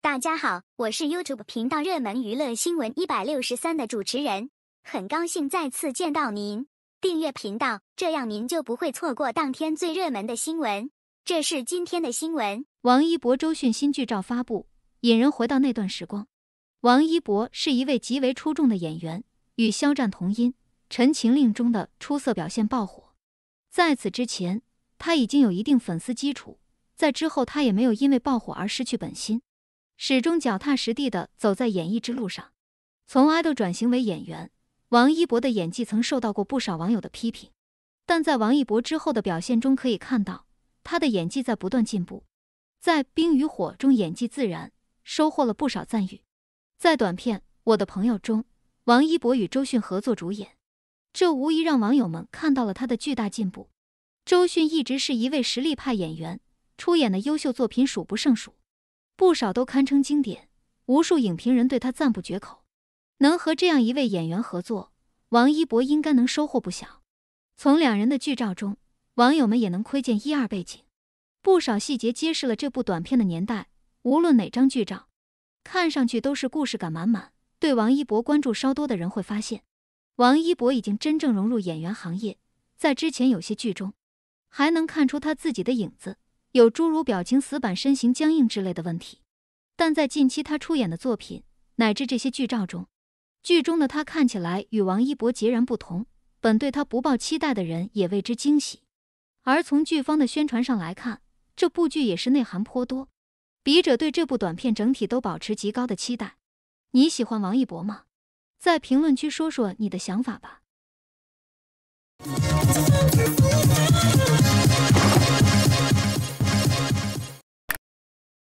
大家好，我是 YouTube 频道热门娱乐新闻一百六十三的主持人，很高兴再次见到您。订阅频道，这样您就不会错过当天最热门的新闻。这是今天的新闻：王一博、周迅新剧照发布，引人回到那段时光。王一博是一位极为出众的演员，与肖战同音，《陈情令》中的出色表现爆火。在此之前，他已经有一定粉丝基础，在之后他也没有因为爆火而失去本心。始终脚踏实地地走在演艺之路上，从爱豆转型为演员，王一博的演技曾受到过不少网友的批评，但在王一博之后的表现中可以看到，他的演技在不断进步。在《冰与火》中，演技自然收获了不少赞誉。在短片《我的朋友》中，王一博与周迅合作主演，这无疑让网友们看到了他的巨大进步。周迅一直是一位实力派演员，出演的优秀作品数不胜数。不少都堪称经典，无数影评人对他赞不绝口。能和这样一位演员合作，王一博应该能收获不小。从两人的剧照中，网友们也能窥见一二背景。不少细节揭示了这部短片的年代。无论哪张剧照，看上去都是故事感满满。对王一博关注稍多的人会发现，王一博已经真正融入演员行业，在之前有些剧中，还能看出他自己的影子。有诸如表情死板、身形僵硬之类的问题，但在近期他出演的作品乃至这些剧照中，剧中的他看起来与王一博截然不同。本对他不抱期待的人也为之惊喜。而从剧方的宣传上来看，这部剧也是内涵颇多。笔者对这部短片整体都保持极高的期待。你喜欢王一博吗？在评论区说说你的想法吧。